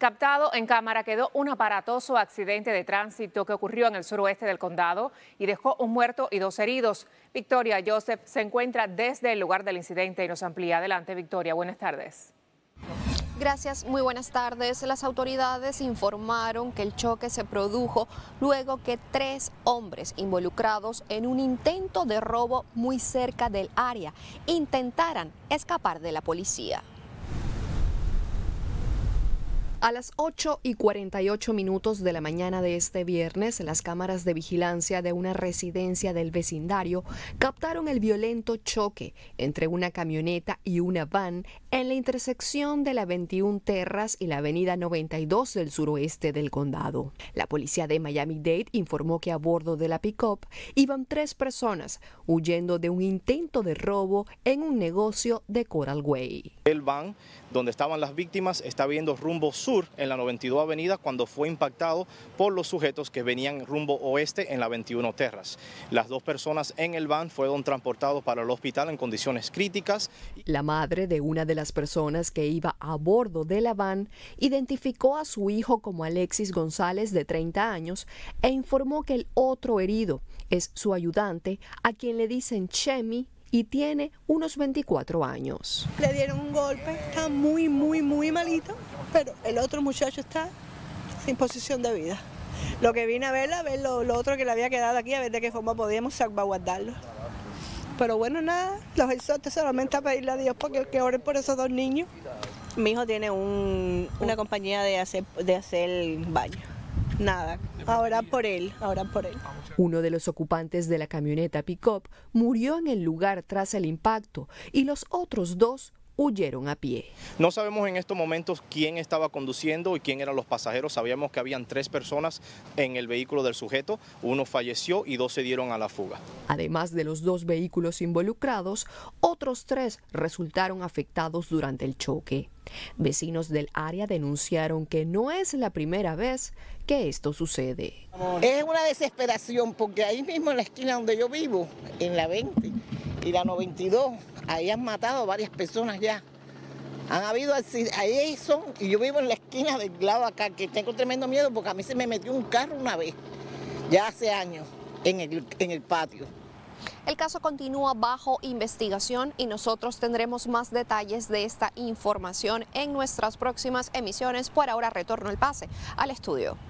Captado en cámara quedó un aparatoso accidente de tránsito que ocurrió en el suroeste del condado y dejó un muerto y dos heridos. Victoria Joseph se encuentra desde el lugar del incidente y nos amplía. Adelante, Victoria. Buenas tardes. Gracias, muy buenas tardes. Las autoridades informaron que el choque se produjo luego que tres hombres involucrados en un intento de robo muy cerca del área intentaran escapar de la policía. A las 8 y 48 minutos de la mañana de este viernes, las cámaras de vigilancia de una residencia del vecindario captaron el violento choque entre una camioneta y una van en la intersección de la 21 Terras y la avenida 92 del suroeste del condado. La policía de Miami-Dade informó que a bordo de la pick-up iban tres personas huyendo de un intento de robo en un negocio de Coral Way. El van donde estaban las víctimas está viendo rumbo en la 92 Avenida cuando fue impactado por los sujetos que venían rumbo oeste en la 21 Terras. Las dos personas en el van fueron transportados para el hospital en condiciones críticas. La madre de una de las personas que iba a bordo de la van identificó a su hijo como Alexis González de 30 años e informó que el otro herido es su ayudante a quien le dicen Chemi y tiene unos 24 años. Le dieron un golpe, está muy, muy, muy malito, pero el otro muchacho está sin posición de vida. Lo que vine a verla, a ver lo, otro que le había quedado aquí, a ver de qué forma podíamos salvaguardarlo. Pero bueno, nada, los exhorto solamente a pedirle a Dios porque que oren por esos dos niños. Mi hijo tiene una compañía de de hacer baño nada. Ahora por él, ahora por él. Uno de los ocupantes de la camioneta pickup murió en el lugar tras el impacto y los otros dos huyeron a pie. No sabemos en estos momentos quién estaba conduciendo y quién eran los pasajeros. Sabíamos que habían tres personas en el vehículo del sujeto. Uno falleció y dos se dieron a la fuga. Además de los dos vehículos involucrados, otros tres resultaron afectados durante el choque. Vecinos del área denunciaron que no es la primera vez que esto sucede. Es una desesperación porque ahí mismo en la esquina donde yo vivo, en la 20, y la 92. Ahí han matado varias personas ya. Han habido ahí son, y yo vivo en la esquina del lado acá, que tengo tremendo miedo porque a mí se me metió un carro una vez, ya hace años, en el, en el patio. El caso continúa bajo investigación y nosotros tendremos más detalles de esta información en nuestras próximas emisiones. Por ahora retorno el pase al estudio.